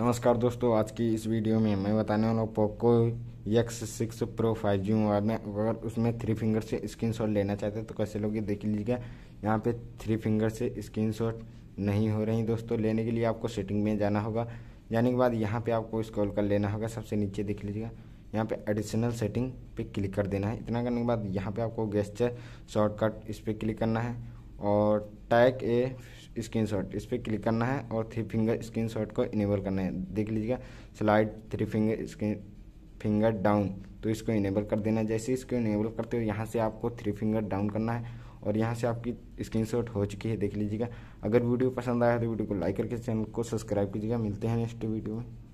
नमस्कार दोस्तों आज की इस वीडियो में मैं बताने वाला हूँ Poco X six pro five G mobile में अगर उसमें थ्री फिंगर से स्क्रीन शॉट लेना चाहते हैं तो कैसे लोगे देख लीजिएगा यहाँ पे थ्री फिंगर से स्क्रीन शॉट नहीं हो रही दोस्तों लेने के लिए आपको सेटिंग में जाना होगा जाने के बाद यहाँ पर आपको स्क्रॉल कर लेना होगा सबसे नीचे देख लीजिएगा यहाँ पर एडिशनल सेटिंग पे क्लिक कर देना है इतना करने के बाद यहाँ पर आपको गेस्टर शॉर्टकट इस पर क्लिक करना है और टैग ए स्क्रीन शॉट इस पर क्लिक करना है और थ्री फिंगर स्क्रीन शॉट को इनेबल करना है देख लीजिएगा slide three finger screen finger down तो इसको इनेबल कर देना जैसे इसको इनेबल करते हो यहाँ से आपको थ्री फिंगर डाउन करना है और यहाँ से आपकी स्क्रीन शॉट हो चुकी है देख लीजिएगा अगर वीडियो पसंद आया तो वीडियो को लाइक करके चैनल को सब्सक्राइब कीजिएगा मिलते हैं नेक्स्ट वीडियो में